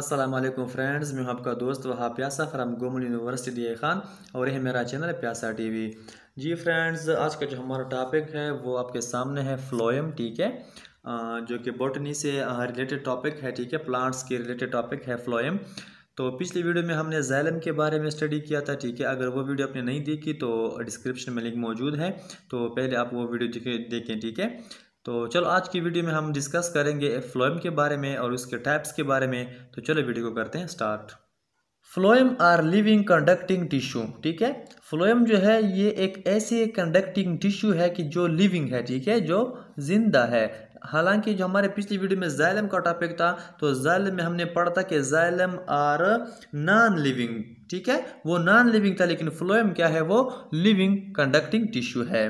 Aslam friends मैं हूं आपका दोस्त वहाँ प्यासा from Gomal University D Khan और यह मेरा चैनल है प्यासा टीवी जी फ्रेंड्स आज का जो हमारा टॉपिक है वो आपके सामने है फ्लोएम ठीक है जो कि बॉटनी से रिलेटेड टॉपिक है ठीक है प्लांट्स के रिलेटेड टॉपिक है फ्लोएम तो पिछली वीडियो में हमने जैलम के बारे में स्टडी किया था ठीक है अगर वो वीडियो आपने नहीं देखी तो डिस्क्रिप्शन में लिंक मौजूद है तो पहले आप वो वीडियो देखें ठीक है तो चलो आज की वीडियो में हम डिस्कस करेंगे फ्लोएम के बारे में और उसके टाइप्स के बारे में तो चलो वीडियो को करते हैं start phloem are living conducting tissue ठीक है फ्लोएम जो है ये एक ऐसे कंडक्टिंग टिश्यू है कि जो लिविंग है ठीक है जो जिंदा है हालांकि जो हमारे पिछली वीडियो में जाइलम का टॉपिक था तो जायलम में हमने पढ़ा था कि जायलम आर नॉन लिविंग ठीक है वो नॉन लिविंग था लेकिन फ्लोएम क्या है वो लिविंग कंडक्टिंग टिश्यू है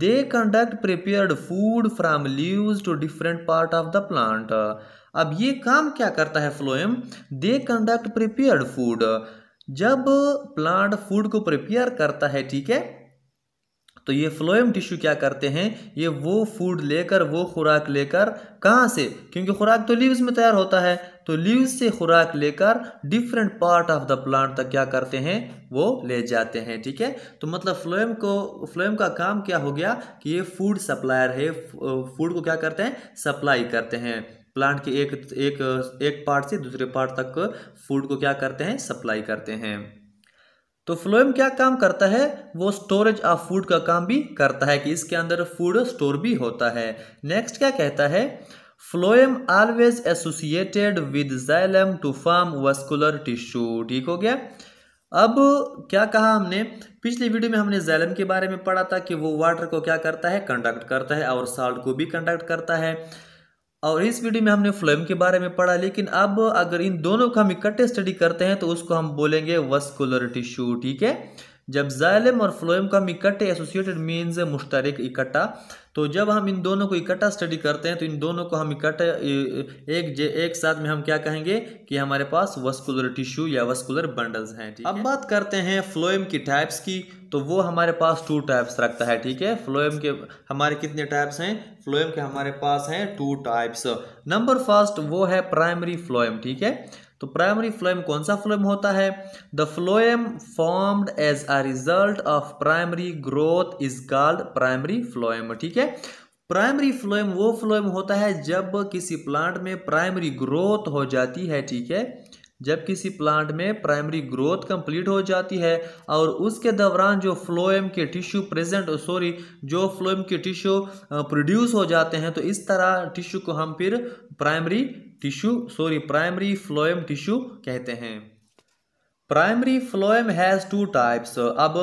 they conduct prepared food from leaves to different part of the plant अब ये काम क्या करता है phloem they conduct prepared food जब प्लांट फूड को प्रिपेयर करता है ठीक है तो ये फ्लोएम टिश्यू क्या करते हैं ये वो फूड लेकर वो खुराक लेकर कहाँ से क्योंकि खुराक तो लीव्स में तैयार होता है तो लीव से खुराक लेकर different part of the plant तक क्या करते हैं वो ले जाते हैं ठीक है तो मतलब फ्लोएम को फ्लोएम का काम क्या हो गया कि ये फूड सप्लायर है फूड को क्या करते हैं सप्लाई करते हैं प्लांट के एक एक एक पार्ट से दूसरे पार्ट तक फूड को क्या करते हैं सप्लाई करते हैं तो फ्लोएम क्या काम करता है वो स्टोरेज ऑफ फूड का काम भी करता है कि इसके अंदर फूड स्टोर भी होता है नेक्स्ट क्या कहता है phloem always associated with xylem to form vascular tissue ठीक हो गया अब क्या कहा हमने पिछली वीडियो में हमने जैलम के बारे में पढ़ा था कि वो वाटर को क्या करता है कंडक्ट करता है और साल्ट को भी कंडक्ट करता है और इस वीडियो में हमने फ्लोएम के बारे में पढ़ा लेकिन अब अगर इन दोनों को हम इकट्ठे स्टडी करते हैं तो उसको हम बोलेंगे वस्कुलर टिश्यू ठीक है जब जालम और फ्लोएम का हम इकट्ठे एसोसिएटेड मीन्स मुश्तरक इकट्ठा तो जब हम इन दोनों को इकट्ठा स्टडी करते हैं तो इन दोनों को हम इकट्ठे एक जे एक साथ में हम क्या कहेंगे कि हमारे पास वस्कुलर टिश्यू या वस्कुलर बंडल्स हैं ठीक अब है? बात करते हैं फ्लोएम की टाइप्स की तो वो हमारे पास टू टाइप्स रखता है ठीक है फ्लोएम के हमारे कितने टाइप्स हैं फ्लोएम के हमारे पास हैं टू टाइप्स नंबर फर्स्ट वो है प्राइमरी फ्लोएम ठीक है तो प्राइमरी फ्लोएम कौन सा फ्लोएम होता है the phloem formed as a result of primary growth is called primary phloem ठीक है प्राइमरी फ्लोएम वो फ्लोएम होता है जब किसी प्लांट में प्राइमरी ग्रोथ हो जाती है ठीक है जब किसी प्लांट में प्राइमरी ग्रोथ कंप्लीट हो जाती है और उसके दौरान जो फ्लोएम के टिश्यू प्रेजेंट सॉरी जो फ्लोएम के टिश्यू प्रोड्यूस हो जाते हैं तो इस तरह टिश्यू को हम फिर primary tissue sorry primary phloem tissue कहते हैं primary phloem has two types अब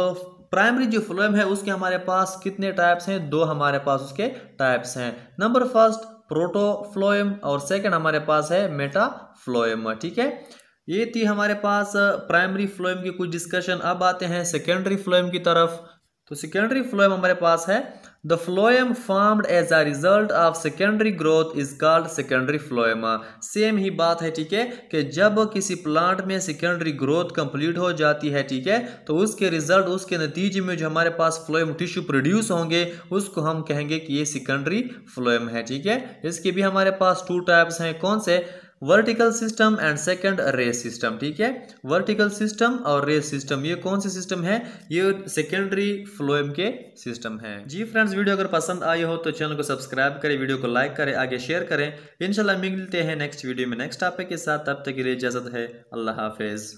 प्राइमरी जो फ्लोएम है उसके हमारे पास कितने टाइप्स हैं दो हमारे पास उसके टाइप्स हैं नंबर फर्स्ट प्रोटोफ्लोएम और सेकंड हमारे पास है मेटाफ्लोएम ठीक है ये थी हमारे पास प्राइमरी फ्लोएम की कुछ डिस्कशन अब आते हैं सेकेंडरी फ्लोएम की तरफ तो सेकेंडरी फ्लोएम हमारे पास है the phloem formed as a result of secondary growth is called secondary phloem same ही बात है ठीक है कि जब किसी प्लांट में सेकेंडरी ग्रोथ कंप्लीट हो जाती है ठीक है तो उसके रिजल्ट उसके नतीजे में जो हमारे पास फ्लोएम टिश्यू प्रोड्यूस होंगे उसको हम कहेंगे कि ये सेकेंडरी फ्लोएम है ठीक है इसके भी हमारे पास टू टाइप्स हैं कौन से vertical system and second ray system ठीक है वर्टिकल सिस्टम और रे सिस्टम ये कौन से सिस्टम है ये सेकेंडरी फ्लोएम के सिस्टम है जी फ्रेंड्स वीडियो अगर पसंद आई हो तो चैनल को सब्सक्राइब करें वीडियो को लाइक करें आगे शेयर करें इनशाला मिलते हैं नेक्स्ट वीडियो में नेक्स्ट टॉपिक के साथ तब तक के लिए इजाजत है अल्लाह हाफिज़